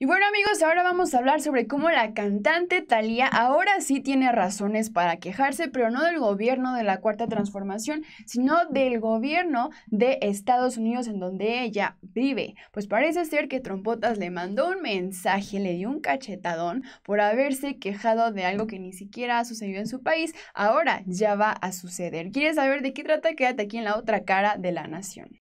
Y bueno amigos, ahora vamos a hablar sobre cómo la cantante Thalía ahora sí tiene razones para quejarse, pero no del gobierno de la Cuarta Transformación, sino del gobierno de Estados Unidos en donde ella vive. Pues parece ser que Trompotas le mandó un mensaje, le dio un cachetadón por haberse quejado de algo que ni siquiera ha sucedido en su país, ahora ya va a suceder. ¿Quieres saber de qué trata? Quédate aquí en la otra cara de la nación.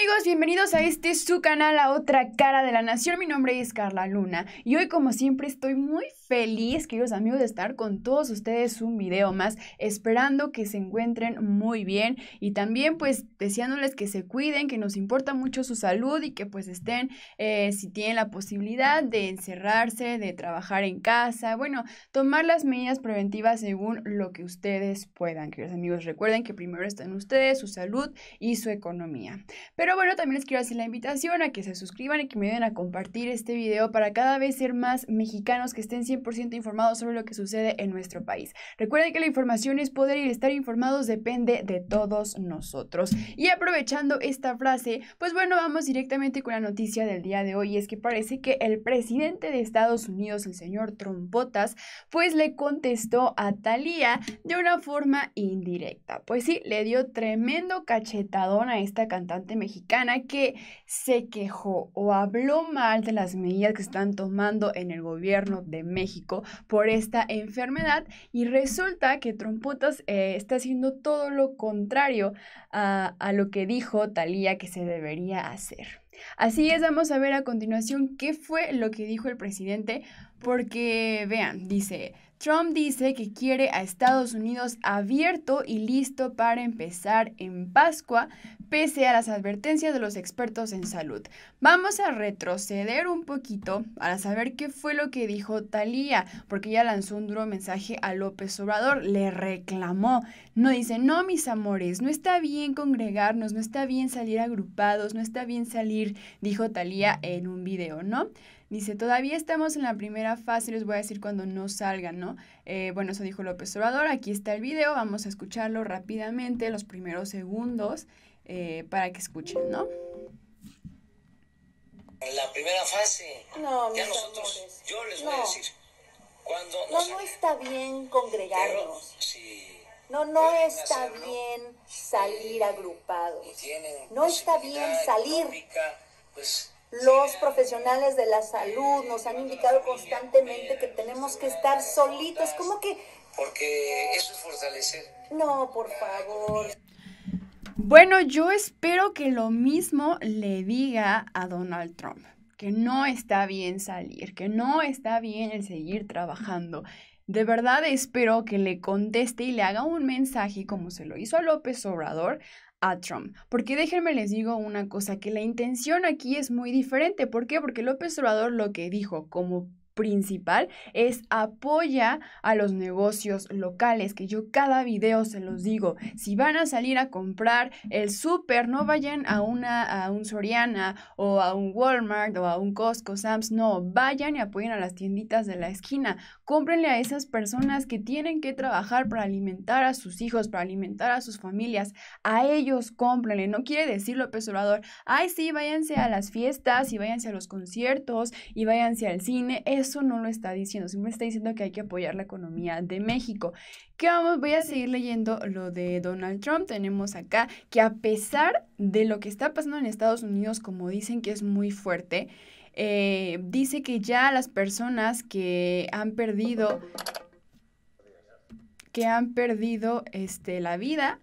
amigos, bienvenidos a este su canal, a otra cara de la nación. Mi nombre es Carla Luna y hoy como siempre estoy muy feliz, queridos amigos, de estar con todos ustedes un video más, esperando que se encuentren muy bien y también pues deseándoles que se cuiden, que nos importa mucho su salud y que pues estén, eh, si tienen la posibilidad de encerrarse, de trabajar en casa, bueno, tomar las medidas preventivas según lo que ustedes puedan, queridos amigos. Recuerden que primero están ustedes, su salud y su economía. Pero bueno, también les quiero hacer la invitación a que se suscriban y que me ayuden a compartir este video para cada vez ser más mexicanos que estén 100% informados sobre lo que sucede en nuestro país. Recuerden que la información es poder y estar informados depende de todos nosotros. Y aprovechando esta frase, pues bueno, vamos directamente con la noticia del día de hoy. es que parece que el presidente de Estados Unidos, el señor Trumpotas pues le contestó a Thalía de una forma indirecta. Pues sí, le dio tremendo cachetadón a esta cantante mexicana mexicana que se quejó o habló mal de las medidas que están tomando en el gobierno de México por esta enfermedad y resulta que Trompotas eh, está haciendo todo lo contrario a, a lo que dijo Talía que se debería hacer. Así es, vamos a ver a continuación qué fue lo que dijo el presidente porque vean, dice... Trump dice que quiere a Estados Unidos abierto y listo para empezar en Pascua, pese a las advertencias de los expertos en salud. Vamos a retroceder un poquito para saber qué fue lo que dijo Talía, porque ella lanzó un duro mensaje a López Obrador, le reclamó. No dice, no, mis amores, no está bien congregarnos, no está bien salir agrupados, no está bien salir, dijo Talía en un video, ¿no? Dice, todavía estamos en la primera fase, les voy a decir cuando no salgan, ¿no? Eh, bueno, eso dijo López Obrador, aquí está el video, vamos a escucharlo rápidamente, los primeros segundos, eh, para que escuchen, ¿no? la primera fase, no, nosotros, yo les voy a decir, cuando... No, eh, no, está bien congregarnos. No, no está bien salir agrupados. No está bien salir... Los profesionales de la salud nos han indicado constantemente que tenemos que estar solitos, como que... Porque eso es fortalecer. No, por favor. Bueno, yo espero que lo mismo le diga a Donald Trump, que no está bien salir, que no está bien el seguir trabajando, de verdad espero que le conteste y le haga un mensaje como se lo hizo a López Obrador a Trump. Porque déjenme les digo una cosa, que la intención aquí es muy diferente. ¿Por qué? Porque López Obrador lo que dijo como principal es apoya a los negocios locales, que yo cada video se los digo. Si van a salir a comprar el súper, no vayan a una a un Soriana o a un Walmart o a un Costco, Sam's, no, vayan y apoyen a las tienditas de la esquina. Cómprenle a esas personas que tienen que trabajar para alimentar a sus hijos, para alimentar a sus familias. A ellos cómprenle, no quiere decir López Obrador, ay sí, váyanse a las fiestas y váyanse a los conciertos y váyanse al cine eso no lo está diciendo, siempre está diciendo que hay que apoyar la economía de México. ¿Qué vamos? Voy a seguir leyendo lo de Donald Trump. Tenemos acá que a pesar de lo que está pasando en Estados Unidos, como dicen que es muy fuerte, eh, dice que ya las personas que han perdido que han perdido este, la vida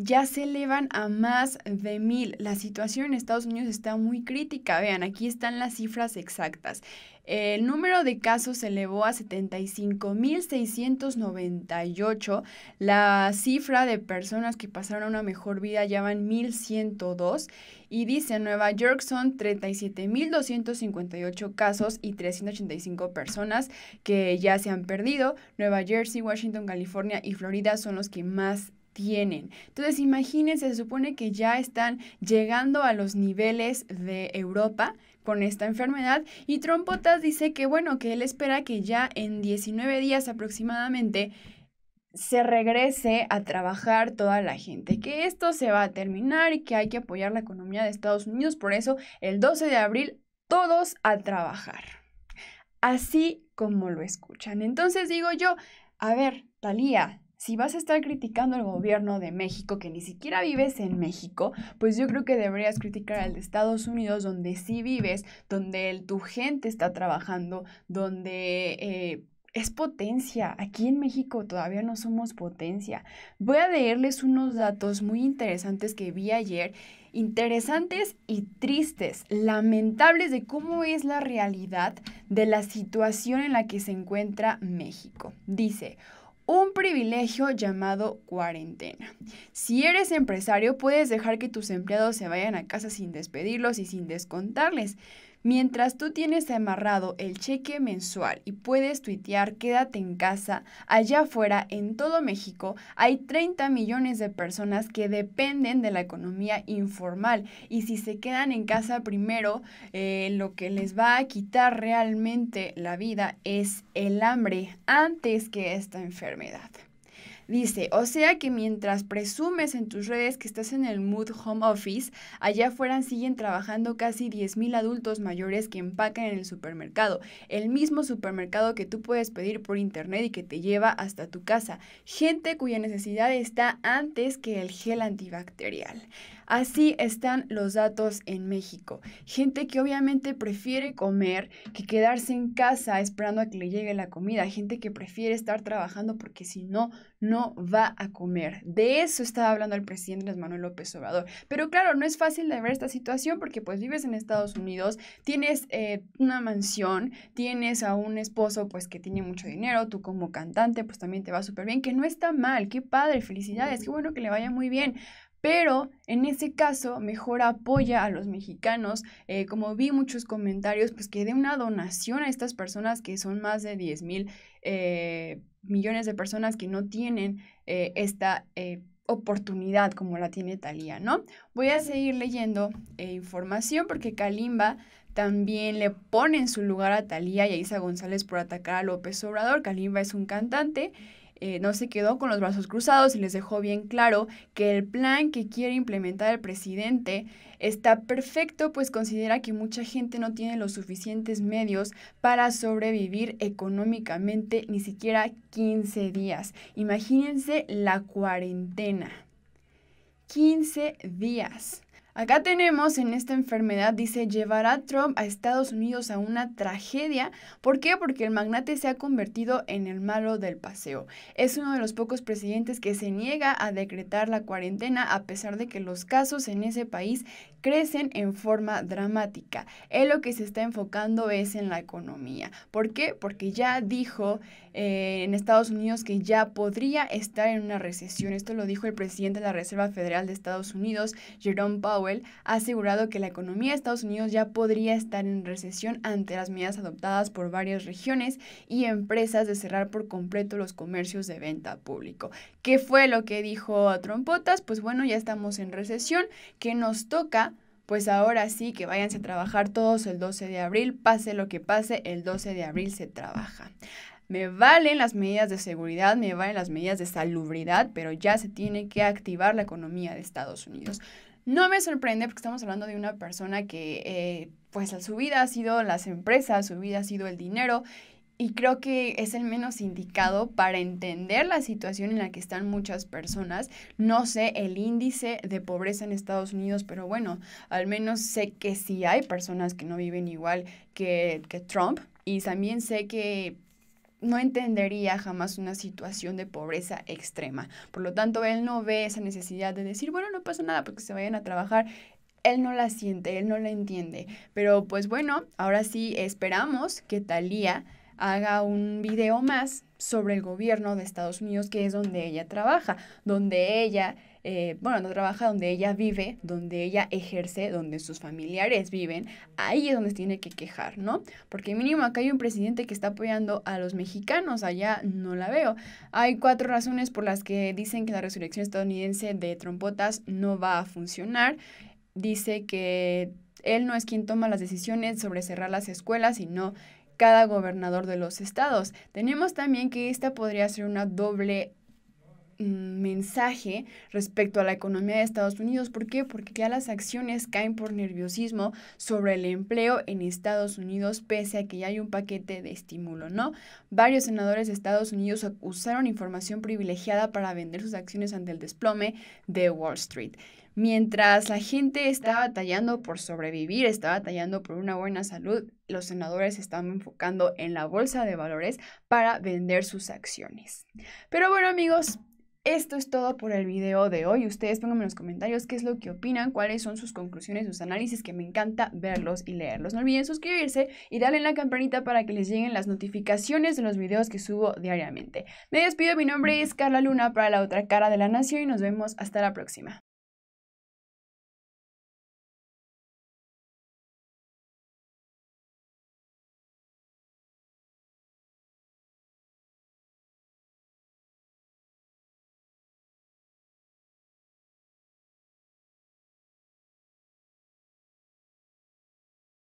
ya se elevan a más de mil. La situación en Estados Unidos está muy crítica. Vean, aquí están las cifras exactas. El número de casos se elevó a 75.698. La cifra de personas que pasaron una mejor vida ya van 1.102. Y dice, en Nueva York son 37.258 casos y 385 personas que ya se han perdido. Nueva Jersey, Washington, California y Florida son los que más tienen. Entonces, imagínense, se supone que ya están llegando a los niveles de Europa con esta enfermedad y Trompotas dice que bueno, que él espera que ya en 19 días aproximadamente se regrese a trabajar toda la gente, que esto se va a terminar y que hay que apoyar la economía de Estados Unidos, por eso el 12 de abril todos a trabajar. Así como lo escuchan. Entonces digo yo, a ver, Talía, si vas a estar criticando al gobierno de México, que ni siquiera vives en México, pues yo creo que deberías criticar al de Estados Unidos, donde sí vives, donde tu gente está trabajando, donde... Eh, es potencia. Aquí en México todavía no somos potencia. Voy a leerles unos datos muy interesantes que vi ayer, interesantes y tristes, lamentables de cómo es la realidad de la situación en la que se encuentra México. Dice, un privilegio llamado cuarentena. Si eres empresario, puedes dejar que tus empleados se vayan a casa sin despedirlos y sin descontarles, Mientras tú tienes amarrado el cheque mensual y puedes tuitear quédate en casa, allá afuera, en todo México, hay 30 millones de personas que dependen de la economía informal y si se quedan en casa primero, eh, lo que les va a quitar realmente la vida es el hambre antes que esta enfermedad. Dice, o sea que mientras presumes en tus redes que estás en el mood home office, allá afuera siguen trabajando casi 10.000 adultos mayores que empacan en el supermercado, el mismo supermercado que tú puedes pedir por internet y que te lleva hasta tu casa, gente cuya necesidad está antes que el gel antibacterial. Así están los datos en México. Gente que obviamente prefiere comer que quedarse en casa esperando a que le llegue la comida. Gente que prefiere estar trabajando porque si no, no va a comer. De eso estaba hablando el presidente Luis Manuel López Obrador. Pero claro, no es fácil de ver esta situación porque pues vives en Estados Unidos, tienes eh, una mansión, tienes a un esposo pues que tiene mucho dinero, tú como cantante pues también te va súper bien, que no está mal, qué padre, felicidades, qué bueno que le vaya muy bien. Pero en ese caso, mejor apoya a los mexicanos. Eh, como vi muchos comentarios, pues que dé una donación a estas personas que son más de 10 mil eh, millones de personas que no tienen eh, esta oportunidad como la tiene Talía, ¿no? Voy a seguir leyendo información porque Kalimba también le pone en su lugar a Talía y a Isa González por atacar a López Obrador. Kalimba es un cantante eh, no se quedó con los brazos cruzados y les dejó bien claro que el plan que quiere implementar el presidente está perfecto, pues considera que mucha gente no tiene los suficientes medios para sobrevivir económicamente ni siquiera 15 días. Imagínense la cuarentena. 15 días. Acá tenemos en esta enfermedad, dice, llevará a Trump a Estados Unidos a una tragedia. ¿Por qué? Porque el magnate se ha convertido en el malo del paseo. Es uno de los pocos presidentes que se niega a decretar la cuarentena a pesar de que los casos en ese país crecen en forma dramática. Él lo que se está enfocando es en la economía. ¿Por qué? Porque ya dijo eh, en Estados Unidos que ya podría estar en una recesión. Esto lo dijo el presidente de la Reserva Federal de Estados Unidos, Jerome Powell, ha asegurado que la economía de Estados Unidos ya podría estar en recesión ante las medidas adoptadas por varias regiones y empresas de cerrar por completo los comercios de venta público. ¿Qué fue lo que dijo Trompotas? Pues bueno, ya estamos en recesión, que nos toca pues ahora sí que váyanse a trabajar todos el 12 de abril, pase lo que pase, el 12 de abril se trabaja. Me valen las medidas de seguridad, me valen las medidas de salubridad, pero ya se tiene que activar la economía de Estados Unidos. No me sorprende porque estamos hablando de una persona que, eh, pues, su vida ha sido las empresas, su vida ha sido el dinero y creo que es el menos indicado para entender la situación en la que están muchas personas. No sé el índice de pobreza en Estados Unidos, pero bueno, al menos sé que sí hay personas que no viven igual que Trump. Y también sé que no entendería jamás una situación de pobreza extrema. Por lo tanto, él no ve esa necesidad de decir, bueno, no pasa nada porque se vayan a trabajar. Él no la siente, él no la entiende. Pero pues bueno, ahora sí esperamos que Thalía haga un video más sobre el gobierno de Estados Unidos, que es donde ella trabaja, donde ella eh, bueno, no trabaja donde ella vive, donde ella ejerce, donde sus familiares viven, ahí es donde se tiene que quejar, ¿no? Porque mínimo acá hay un presidente que está apoyando a los mexicanos, allá no la veo. Hay cuatro razones por las que dicen que la resurrección estadounidense de trompotas no va a funcionar. Dice que él no es quien toma las decisiones sobre cerrar las escuelas, sino cada gobernador de los estados. Tenemos también que esta podría ser una doble Mm, mensaje respecto a la economía de Estados Unidos. ¿Por qué? Porque ya las acciones caen por nerviosismo sobre el empleo en Estados Unidos, pese a que ya hay un paquete de estímulo, ¿no? Varios senadores de Estados Unidos usaron información privilegiada para vender sus acciones ante el desplome de Wall Street. Mientras la gente estaba batallando por sobrevivir, estaba batallando por una buena salud, los senadores estaban enfocando en la bolsa de valores para vender sus acciones. Pero bueno amigos, esto es todo por el video de hoy. Ustedes pónganme en los comentarios qué es lo que opinan, cuáles son sus conclusiones, sus análisis, que me encanta verlos y leerlos. No olviden suscribirse y darle la campanita para que les lleguen las notificaciones de los videos que subo diariamente. Me despido, mi nombre es Carla Luna para la otra cara de la nación y nos vemos hasta la próxima.